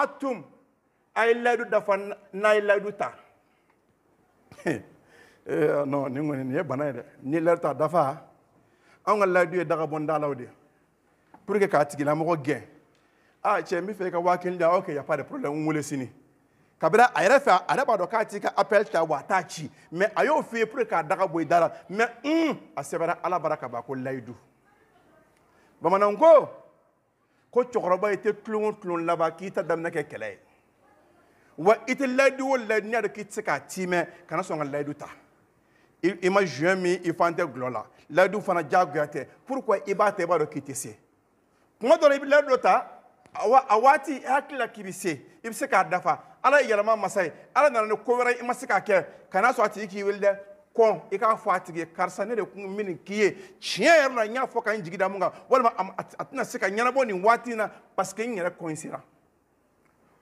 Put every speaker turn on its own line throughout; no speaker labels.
atum a ye layidu dafa n'a ye layidu ta eh, non nin kɔni nin ye bana ye dɛ ni layidu ta dafa anw ka layidu ye dagabɔndalaw de pour que k'a tigilamɔgɔ gɛn ah cɛ n bɛ fɛ i ka waa kelen di yan ok y a pas de problème n wele sini kabini a yɛrɛ fɛ a yɛrɛ b'a dɔn k'a t'i ka appel ta wa a t'a ci mais a y'o f'i ye pour que k'a daga bɔ i da la mais un a sɛbɛnna ala bara ka ban ko layidu bamananw ko. ko cɛkɔrɔba i tɛ tulon o tulon laban k'i ta daminɛ kɛ kɛlɛ ye wa i tɛ layidu o layidu n'i y'a dɔn k'i tɛ se k'a ti mɛn kana sɔn ka layidu ta i ma juin min i fan tɛ gulɔ la layidu fana diyagoya tɛ pourquoi i b'a ta i b'a dɔn k'i tɛ se kuma dɔ la i bɛ layidu dɔ ta a waati i hakili la k'i bɛ se i bɛ se k'a dafa ala ye yɛlɛma masa ye ala nana ni ko wɛrɛ ye i ma se k'a kɛ kana sɔn a tigi k'i wele dɛ kɔn i k'a fɔ a tigi ye karisa ne de kun min nin k'i ye tiɲɛ yɛrɛ la n y'a fɔ ka n jigi da mun kan walima a tɛna se ka ɲɛnabɔ nin waati in na parce que n yɛrɛ kɔ sera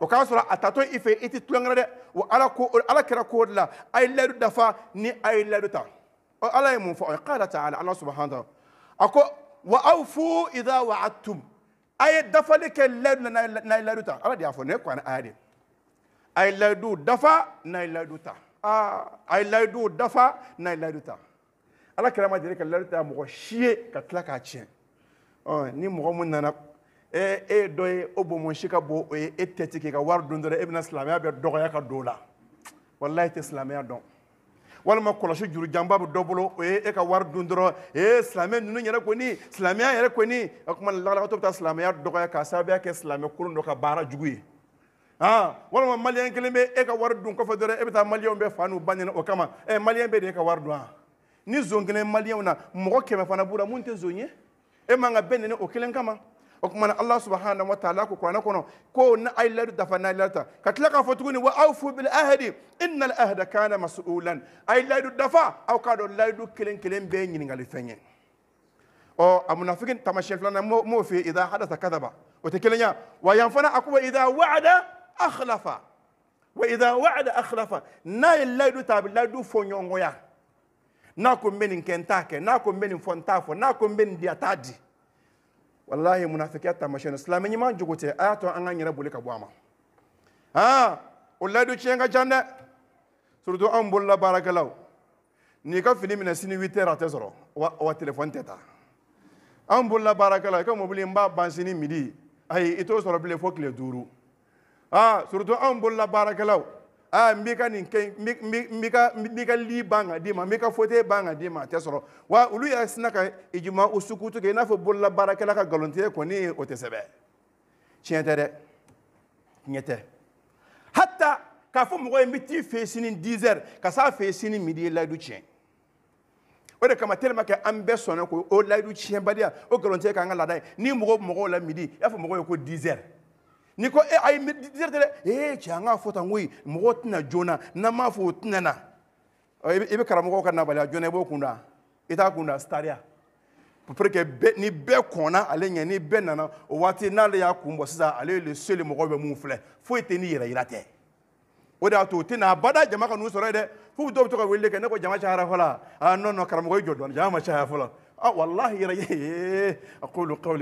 o k'a sɔrɔ a tatɔ i fɛ i tɛ tulonkɛ dɛ wa ala ko ala kɛra ko de la a ye layidu dafa ni a ye layidu ta ɔ ala ye mun fɔ aw ye k'ala ta ala ala subahana a ko wa aw fu idha wa a tum a ye dafali kɛ layidu na n'a ye layidu ta ala de y'a fɔ ne kɔni a ye de a ye layidu dafa n'a ye layidu ta. aa a ye layiduw dafa n'a ye layidu ta ala kɛra ma deli ka layidu ta mɔgɔ si ye ka tila k'a tiɲɛ ɔ ni mɔgɔ mun nana e e ye dɔ ye o bɔnbɔn si ka bon o ye e tɛti k'i ka wari don dɔrɔn e bɛna silamɛya bɛɛ dɔgɔya ka don o la walayi i tɛ silamɛya dɔn walima kɔlɔsi juru janba bɛ dɔ bolo o ye e ka wari dun dɔrɔn ee silamɛ ninnu yɛrɛ kɔni silamɛya yɛrɛ kɔni o tuma lagalabatɔ bɛ taa silamɛya dɔgɔya k'a sababuya kɛ silamɛ kolon dɔ ka baara jugu ye ولما مليان كلمة إيكا واردون كفدرة إبتا مليان بفانو بانين وكما إيه مليان بدي إيكا واردون نزون كلمة مليان ونا مغوك كما فانا بولا مونت زوني إيه مانا بنين وكلم كما وكمان الله سبحانه وتعالى كوكوانا كونو كو نا أي لدو دفنا لاتا كتلقى فتوني وأوفو بالأهد إن الأهد كان مسؤولا أي لدو دفا أو كادو لدو كلم كلم بينين غالي فنين أو المنافقين تمشي فلانا مو في إذا حدث كذبا وتكلم يا ويانفنا أقوى إذا وعد أخلف وإذا وعد أخلف نا الله دو تاب الله دو فون يونغو فنيونغويا نا كمبين كنتاك نا كمبين فونتافو نا كمبين دياتادي والله منافقات تمشون الإسلام نيما جوتي آتو أنا نيرا بوليكا بواما ها الله دو تشينغا جاندة سردو بارك باركالاو نيكا فيني من سيني 8 تزرو wa telefɔni تلفون ta an bolila بارك i ka mobili n بانسيني ban أي إتو ayi i لدورو ah surtout anw bolola baarakɛlaw ah n b'i ka nin kɛ n b'i ka n b'i ka li ban ka d'i ma n b'i ka fauteuil ban ka d'i ma a tɛ sɔrɔ wa olu yɛrɛ sina ka ijima u sukutu kɛ i n'a fɔ bolola baarakɛla ka nkalontigɛ kɔni o tɛ sɛbɛ tiɲɛ tɛ dɛ tiɲɛ tɛ hata k'a fɔ mɔgɔ ye n bɛ t'i fɛ yen sini 10 heures ka s'a fɛ yen sini midi i layidu tiɲɛ o de kama tellement que an bɛɛ sɔnna ko o layidu tiɲɛbaliya o nkalontigɛ k'an ka laada ye ni mɔgɔ mɔgɔw la midi i y'a fɔ mɔgɔw ye ko 10 heures n'i ko e ayi dɛrɛtɛ dɛ ee cɛ an k'a fɔ tan koyi mɔgɔw tɛna joona n'an m'a fɔ o tɛna na i bɛ karamɔgɔw ka nabaliya joona i b'o kun da i t'a kun da sitariya pour que bɛɛ ni bɛɛ kɔnna ale ɲɛ ni bɛɛ nana o waati n'ale y'a kun bɔ sisan ale ye le seul mɔgɔ bɛ mun filɛ foyi tɛ ni yɛrɛ yira tɛ o de y'a to o tɛ na abada jama ka n'u sɔrɔ yen dɛ f'u dɔw bɛ to ka weleli kɛ ne ko jama cayara fɔlɔ aa non non karamɔgɔ i jɔ dɔɔni jama ma caya fɔlɔ ah walahi yɛrɛ ye a ko olu kawule.